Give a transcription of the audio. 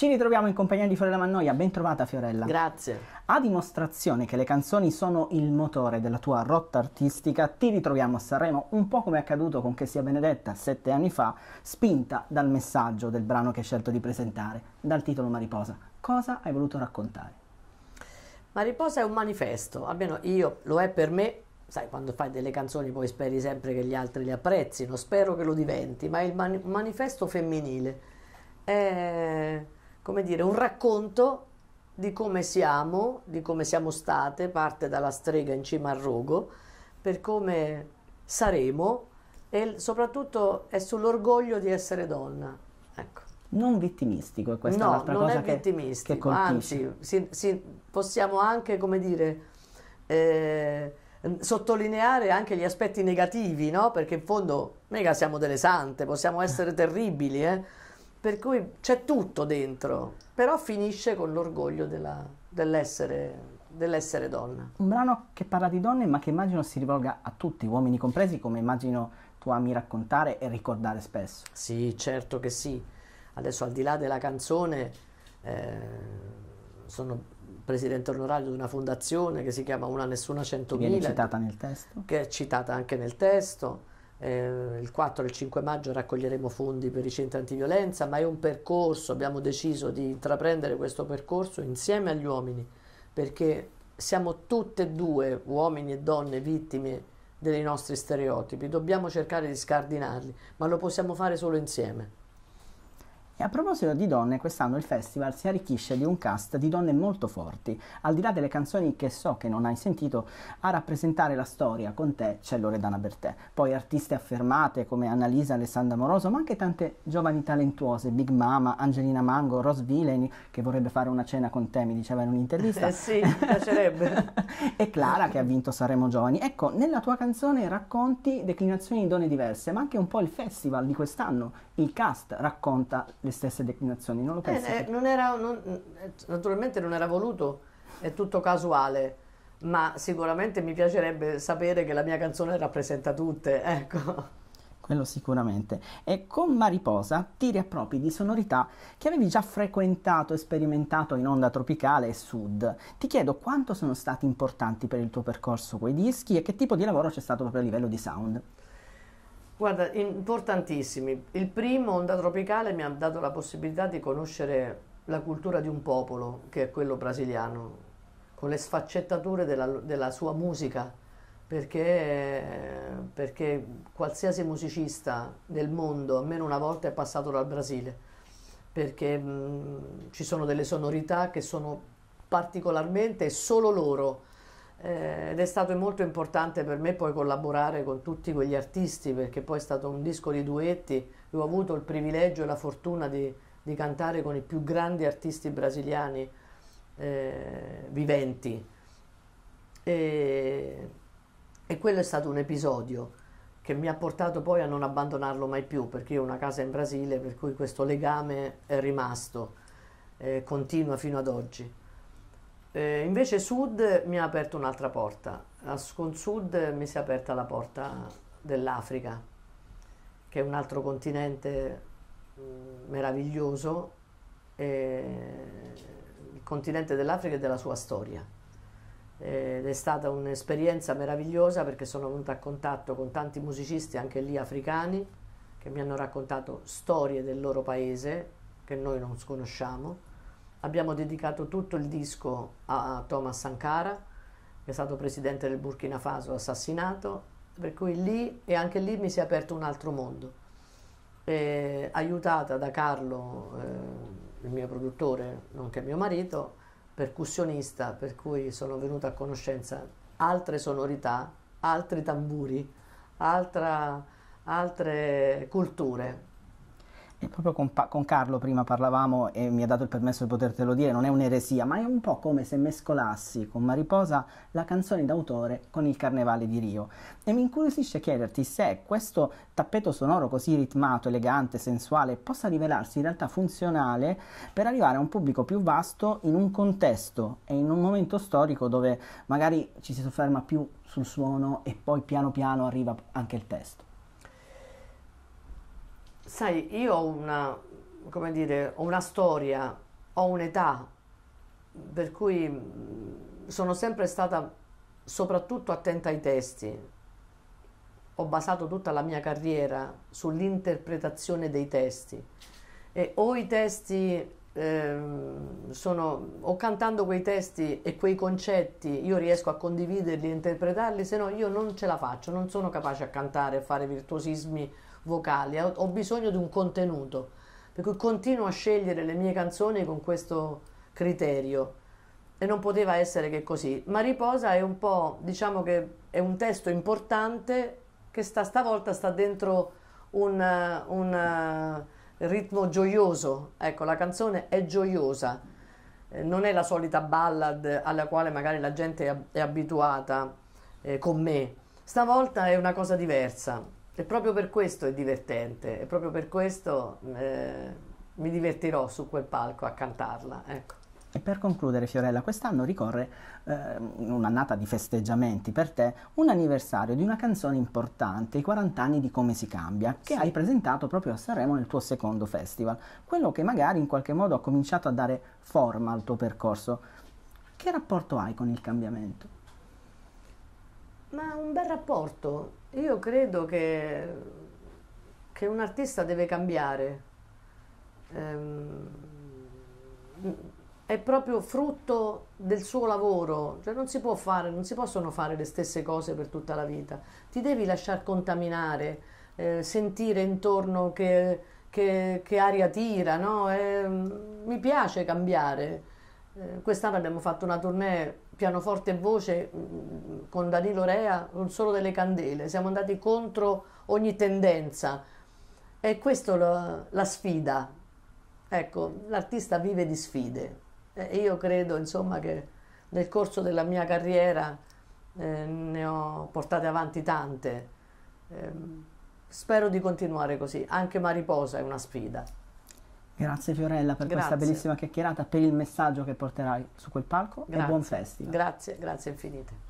Ci ritroviamo in compagnia di Fiorella Mannoia, ben trovata Fiorella. Grazie. A dimostrazione che le canzoni sono il motore della tua rotta artistica, ti ritroviamo a Sanremo un po' come è accaduto con Che sia Benedetta sette anni fa, spinta dal messaggio del brano che hai scelto di presentare, dal titolo Mariposa. Cosa hai voluto raccontare? Mariposa è un manifesto, almeno io lo è per me sai, quando fai delle canzoni poi speri sempre che gli altri le apprezzino, spero che lo diventi, ma è il man manifesto femminile. È eh, come dire, un racconto di come siamo, di come siamo state, parte dalla strega in cima al rogo, per come saremo e soprattutto è sull'orgoglio di essere donna. Ecco. Non vittimistico, questa no, è un'altra cosa che, che Anzi, si, si, possiamo anche, come dire, eh, sottolineare anche gli aspetti negativi, no? Perché in fondo, mega siamo delle sante, possiamo essere terribili, eh? Per cui c'è tutto dentro, però finisce con l'orgoglio dell'essere, dell donna. Un brano che parla di donne ma che immagino si rivolga a tutti, uomini compresi, come immagino tu ami raccontare e ricordare spesso. Sì, certo che sì. Adesso al di là della canzone eh, sono presidente onorario di una fondazione che si chiama Una Nessuna 100.000. Che è citata nel testo. Che è citata anche nel testo eh, il 4 e il 5 maggio raccoglieremo fondi per i centri antiviolenza, ma è un percorso, abbiamo deciso di intraprendere questo percorso insieme agli uomini, perché siamo tutte e due, uomini e donne, vittime dei nostri stereotipi, dobbiamo cercare di scardinarli, ma lo possiamo fare solo insieme. E a proposito di donne, quest'anno il festival si arricchisce di un cast di donne molto forti. Al di là delle canzoni che so che non hai sentito, a rappresentare la storia con te c'è Loredana Bertè. Poi artiste affermate come Annalisa, Alessandra Moroso, ma anche tante giovani talentuose, Big Mama, Angelina Mango, Rose Villain, che vorrebbe fare una cena con te, mi diceva in un'intervista. Eh sì, piacerebbe. e Clara che ha vinto Saremo Giovani. Ecco, nella tua canzone racconti declinazioni di donne diverse, ma anche un po' il festival di quest'anno il cast racconta le stesse declinazioni, non lo eh, pensi? Eh, non era, non, naturalmente non era voluto, è tutto casuale, ma sicuramente mi piacerebbe sapere che la mia canzone rappresenta tutte, ecco. Quello sicuramente. E con Mariposa ti riappropri di sonorità che avevi già frequentato e sperimentato in onda tropicale e sud. Ti chiedo quanto sono stati importanti per il tuo percorso quei dischi e che tipo di lavoro c'è stato proprio a livello di sound? Guarda, importantissimi. Il primo, Onda Tropicale, mi ha dato la possibilità di conoscere la cultura di un popolo, che è quello brasiliano, con le sfaccettature della, della sua musica, perché, perché, qualsiasi musicista del mondo, almeno una volta, è passato dal Brasile, perché mh, ci sono delle sonorità che sono particolarmente solo loro eh, ed è stato molto importante per me poi collaborare con tutti quegli artisti perché poi è stato un disco di duetti e ho avuto il privilegio e la fortuna di, di cantare con i più grandi artisti brasiliani eh, viventi e, e quello è stato un episodio che mi ha portato poi a non abbandonarlo mai più perché io ho una casa in Brasile per cui questo legame è rimasto, eh, continua fino ad oggi. Eh, invece Sud mi ha aperto un'altra porta. Con Sud mi si è aperta la porta dell'Africa, che è un altro continente mm, meraviglioso, il continente dell'Africa e della sua storia. Ed è stata un'esperienza meravigliosa perché sono venuta a contatto con tanti musicisti, anche lì africani, che mi hanno raccontato storie del loro paese che noi non sconosciamo Abbiamo dedicato tutto il disco a Thomas Sankara, che è stato presidente del Burkina Faso assassinato, per cui lì e anche lì mi si è aperto un altro mondo. E, aiutata da Carlo, eh, il mio produttore, nonché mio marito, percussionista, per cui sono venuta a conoscenza altre sonorità, altri tamburi, altra, altre culture proprio con, con, Carlo prima parlavamo e mi ha dato il permesso di potertelo dire, non è un'eresia, ma è un po' come se mescolassi con Mariposa la canzone d'autore con il Carnevale di Rio. E mi incuriosisce chiederti se questo tappeto sonoro così ritmato, elegante, sensuale, possa rivelarsi in realtà funzionale per arrivare a un pubblico più vasto in un contesto e in un momento storico dove magari ci si sofferma più sul suono e poi piano piano arriva anche il testo. Sai, io ho una, come dire, ho una storia, ho un'età, per cui mm, sono sempre stata soprattutto attenta ai testi. Ho basato tutta la mia carriera sull'interpretazione dei testi. E o i testi eh, sono, o cantando quei testi e quei concetti io riesco a condividerli e interpretarli, se no io non ce la faccio, non sono capace a cantare, a fare virtuosismi vocali, eh. ho bisogno di un contenuto, per cui continuo a scegliere le mie canzoni con questo criterio e non poteva essere che così. Mariposa è un po', diciamo che è un testo importante che sta, stavolta sta dentro un, un eh, ritmo gioioso, ecco la canzone è gioiosa, eh, non è la solita ballad alla quale magari la gente è abituata eh, con me, stavolta è una cosa diversa. E proprio per questo è divertente, e proprio per questo eh, mi divertirò su quel palco a cantarla. Ecco. E per concludere, Fiorella, quest'anno ricorre eh, un'annata di festeggiamenti per te, un anniversario di una canzone importante, i 40 anni di Come si cambia, che sì. hai presentato proprio a Sanremo nel tuo secondo festival, quello che magari in qualche modo ha cominciato a dare forma al tuo percorso. Che rapporto hai con il cambiamento? Ma un bel rapporto, io credo che, che un artista deve cambiare. Ehm, è proprio frutto del suo lavoro, cioè non si può fare, non si possono fare le stesse cose per tutta la vita. Ti devi lasciar contaminare, eh, sentire intorno che, che, che aria tira, no? eh, mi piace cambiare eh, quest'anno abbiamo fatto una tournée pianoforte e voce mm, mm, con Danilo Rea, non solo delle candele, siamo andati contro ogni tendenza. E questa la, la sfida. Ecco, l'artista vive di sfide. E io credo, insomma, che nel corso della mia carriera eh, ne ho portate avanti tante. Eh, spero di continuare così. Anche Mariposa è una sfida. Grazie Fiorella per grazie. questa bellissima chiacchierata, per il messaggio che porterai su quel palco grazie. e buon festival. Grazie, grazie infinite.